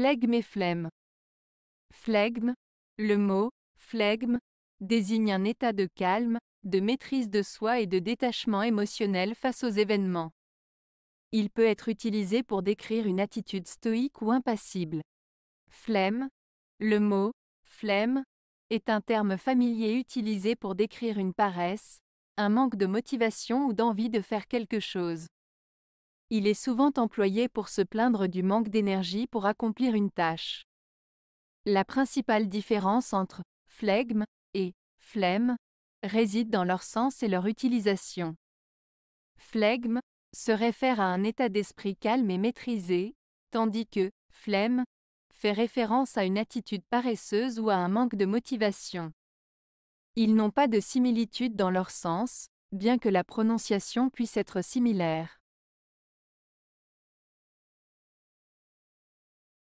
Flegme et flemme. Flegme, le mot flegme désigne un état de calme, de maîtrise de soi et de détachement émotionnel face aux événements. Il peut être utilisé pour décrire une attitude stoïque ou impassible. Flemme, le mot flemme est un terme familier utilisé pour décrire une paresse, un manque de motivation ou d'envie de faire quelque chose. Il est souvent employé pour se plaindre du manque d'énergie pour accomplir une tâche. La principale différence entre flegme et flemme réside dans leur sens et leur utilisation. Flegme se réfère à un état d'esprit calme et maîtrisé, tandis que flemme fait référence à une attitude paresseuse ou à un manque de motivation. Ils n'ont pas de similitude dans leur sens, bien que la prononciation puisse être similaire.